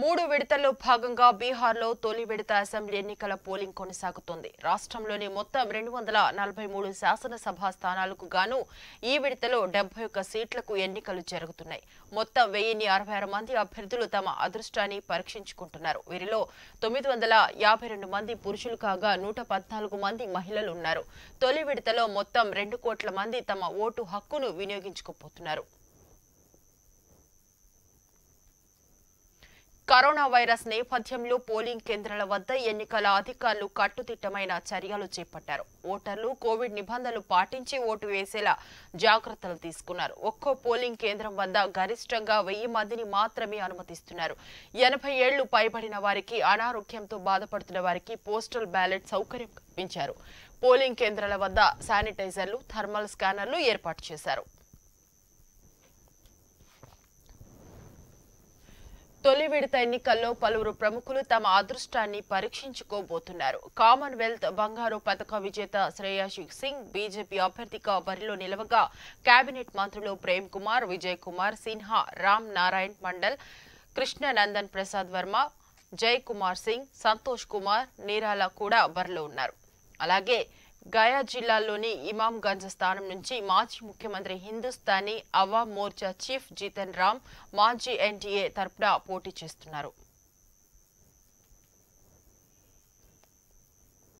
మూడు విడతల్లో భాగంగా బీహార్లో తొలి విడత అసెంబ్లీ ఎన్నికల పోలింగ్ కొనసాగుతోంది రాష్ట్రంలోని మొత్తం రెండు వందల నలభై మూడు శాసనసభ స్థానాలకు గాను ఈ విడతలో డెబ్బై ఒక్క సీట్లకు ఎన్నికలు జరుగుతున్నాయి మొత్తం వెయ్యిన్ని అరవై ఆరు మంది అభ్యర్థులు తమ అదృష్టాన్ని పరీక్షించుకుంటున్నారు వీరిలో తొమ్మిది వందల యాభై రెండు మంది పురుషులు కాగా నూట పద్నాలుగు మంది మహిళలు ఉన్నారు తొలి విడతలో మొత్తం రెండు కోట్ల మంది తమ ఓటు హక్కును వినియోగించుకోబోతున్నారు కరోనా వైరస్ నేపథ్యంలో పోలింగ్ కేంద్రాల వద్ద ఎన్నికల అధికారులు కట్టుదిట్టమైన చర్యలు చేపట్టారు ఓటర్లు కోవిడ్ నిబంధనలు పాటించి ఓటు వేసేలా జాగ్రత్తలు తీసుకున్నారు ఒక్కో పోలింగ్ కేంద్రం వద్ద గరిష్టంగా వెయ్యి మందిని మాత్రమే అనుమతిస్తున్నారు ఎనభై ఏళ్లు పైబడిన వారికి అనారోగ్యంతో బాధపడుతున్న వారికి పోస్టల్ బ్యాలెట్ సౌకర్యం కల్పించారు పోలింగ్ కేంద్రాల వద్ద శానిటైజర్లు థర్మల్ స్కానర్లు ఏర్పాటు చేశారు తొలి విడత ఎన్నికల్లో పలువురు ప్రముఖులు తమ అదృష్టాన్ని పరీక్షించుకోబోతున్నారు కామన్వెల్త్ బంగారు పథక విజేత శ్రేయాషి సింగ్ బీజేపీ అభ్యర్థిగా బరిలో నిలవగా కేబినెట్ మంత్రులు ప్రేమ్ కుమార్ విజయ్ కుమార్ సిన్హా రామ్ నారాయణ్ మండల్ కృష్ణనందన్ ప్రసాద్ వర్మ జయ్ కుమార్ సింగ్ సంతోష్ కుమార్ నీరాల కూడా బరిలో ఉన్నారు అలాగే గయా జిల్లాలోని ఇమాంగంజ్ స్థానం నుంచి మాజీ ముఖ్యమంత్రి హిందుస్థానీ అవా మోర్చా చీఫ్ జీతన్ రామ్ మాజీ ఎన్టీఏ తరఫున పోటీ చేస్తున్నారు